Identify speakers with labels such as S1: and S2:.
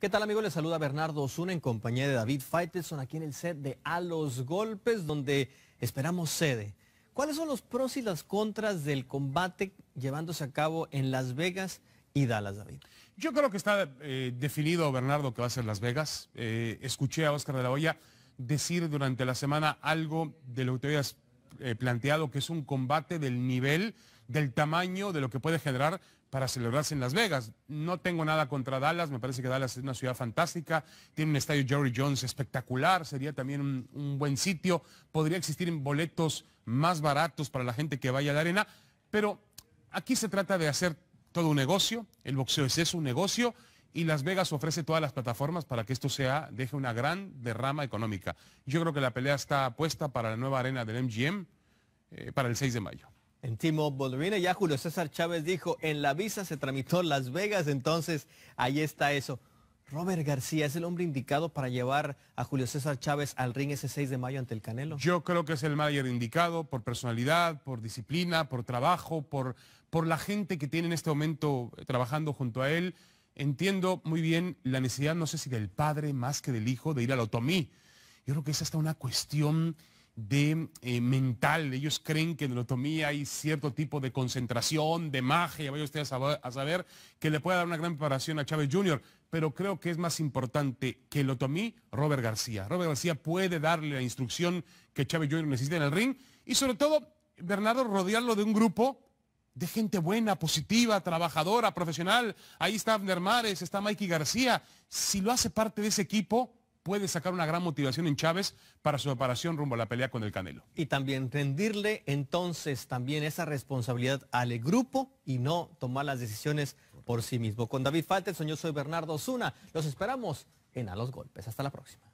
S1: ¿Qué tal amigo? Les saluda Bernardo Osuna en compañía de David Faitelson aquí en el set de A los Golpes donde esperamos sede. ¿Cuáles son los pros y las contras del combate llevándose a cabo en Las Vegas y Dallas, David? Yo creo que está eh,
S2: definido, Bernardo, que va a ser Las Vegas. Eh, escuché a Oscar de la Hoya decir durante la semana algo de lo que te habías eh, planteado, que es un combate del nivel, del tamaño, de lo que puede generar para celebrarse en Las Vegas. No tengo nada contra Dallas, me parece que Dallas es una ciudad fantástica, tiene un estadio Jerry Jones espectacular, sería también un, buen sitio, podría existir en boletos más baratos para la gente que vaya a la arena, pero aquí se trata de hacer todo un negocio, el boxeo es eso, un negocio, y Las Vegas ofrece todas las plataformas para que esto sea, deje una gran derrama económica. Yo creo que la pelea está
S1: puesta para la nueva arena del MGM eh, para el 6 de mayo. En Timo Bolivina ya Julio César Chávez dijo, en la visa se tramitó Las Vegas, entonces ahí está eso. Robert García es el hombre indicado para llevar a Julio César Chávez al ring ese 6 de mayo ante el Canelo. Yo creo que es el mayor indicado por personalidad, por disciplina, por trabajo, por,
S2: por la gente que tiene en este momento trabajando junto a él. Entiendo muy bien la necesidad, no sé si del padre más que del hijo, de ir al Otomí. Yo creo que esa está una cuestión de eh, mental. Ellos creen que en la otomí hay cierto tipo de concentración, de magia, vaya usted a saber, a saber, que le puede dar una gran preparación a Chávez Jr., pero creo que es más importante que el otomí, Robert García. Robert García puede darle la instrucción que Chávez Jr. necesita en el ring y sobre todo, Bernardo, rodearlo de un grupo de gente buena, positiva, trabajadora, profesional. Ahí está Abner Mares, está Mikey García. Si lo hace parte de ese equipo, puede sacar una gran motivación en Chávez para su aparición rumbo a la pelea con el Canelo.
S1: Y también rendirle entonces también esa responsabilidad al grupo y no tomar las decisiones por sí mismo. Con David falter yo soy Bernardo Zuna. Los esperamos en A los Golpes. Hasta la próxima.